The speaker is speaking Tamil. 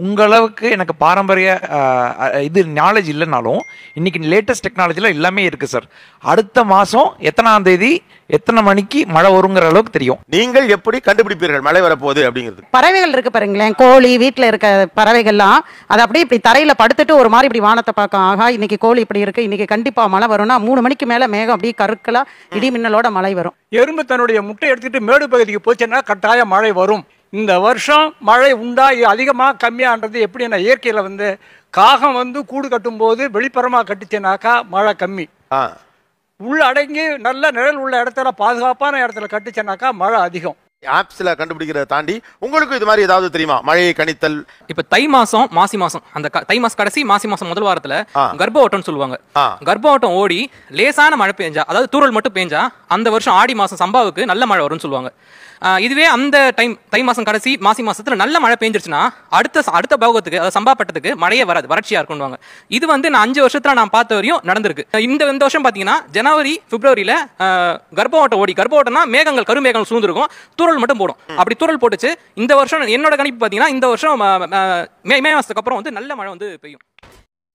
உங்களவுக்கு எனக்கு பாரம்பரிய இது நாலேஜ் இல்லைனாலும் இன்னைக்கு லேட்டஸ்ட் டெக்னாலஜியில் எல்லாமே இருக்குது சார் அடுத்த மாதம் எத்தனாம் தேதி எத்தனை மணிக்கு மழை வருங்கிற அளவுக்கு தெரியும் நீங்கள் எப்படி கண்டுபிடிப்பீர்கள் மழை வரப்போகுது அப்படிங்கிறது பறவைகள் இருக்கு பாருங்களேன் கோழி வீட்டில் இருக்க பறவைகள்லாம் அதை அப்படியே இப்படி தரையில் படுத்துட்டு ஒரு மாதிரி இப்படி வானத்தை பார்க்க ஆகா இன்னைக்கு கோழி இப்படி இருக்கு இன்னைக்கு கண்டிப்பாக மழை வரும்னா மூணு மணிக்கு மேலே மேகம் அப்படியே கருக்கலாக இடி மின்னலோட மழை வரும் எறும்பு தன்னுடைய முட்டை எடுத்துட்டு மேடு பகுதிக்கு போச்சுன்னா கட்டாயம் மழை வரும் இந்த வருஷம் மழை உண்டா அதிகமாக கம்மியான்றது எப்படின்னா இயற்கையில் வந்து காகம் வந்து கூடு கட்டும்போது வெளிப்புறமாக கட்டுச்சுனாக்கா மழை கம்மி உள்ள அடங்கி நல்ல நிழல் உள்ள இடத்துல பாதுகாப்பான இடத்துல கட்டுச்சுனாக்கா மழை அதிகம் ஆப்ஸில் கண்டுபிடிக்கிறத தாண்டி உங்களுக்கு இது மாதிரி ஏதாவது தெரியுமா மழையை கணித்தல் இப்போ தை மாசம் மாசி மாசம் அந்த தை மாசம் கடைசி மாசி மாசம் முதல் வாரத்தில் கர்ப்ப ஓட்டம்னு சொல்லுவாங்க கர்ப்ப ஓட்டம் ஓடி லேசான மழை பெஞ்சா அதாவது தூரல் மட்டும் பெஞ்சா அந்த வருஷம் ஆடி மாசம் சம்பாவுக்கு நல்ல மழை வரும்னு சொல்லுவாங்க இதுவே அந்த டைம் தை மாசம் கடைசி மாசி மாசத்துல நல்ல மழை பெஞ்சிருச்சுன்னா அடுத்த அடுத்த பாகத்துக்கு அதாவது சம்பாப்பட்டத்துக்கு மழையே வராது வறட்சியா இருக்கும்வாங்க இது வந்து நான் அஞ்சு வருஷத்துல நான் பார்த்த வரையும் நடந்திருக்கு இந்த இந்த வருஷம் பாத்தீங்கன்னா ஜனவரி பிப்ரவரியில கர்ப்ப ஓட்டம் ஓடி கர்ப்ப ஓட்டம்னா மேகங்கள் கருமேகங்கள் சூழ்ந்துருக்கும் தூரல் தூரல் மட்டும் போடும் அப்படி தூரல் போட்டுச்சு இந்த வருஷம் என்னோட கணிப்பு பார்த்தீங்கன்னா இந்த வருஷம் மே மே மாதத்துக்கு அப்புறம் வந்து நல்ல மழை வந்து பெய்யும்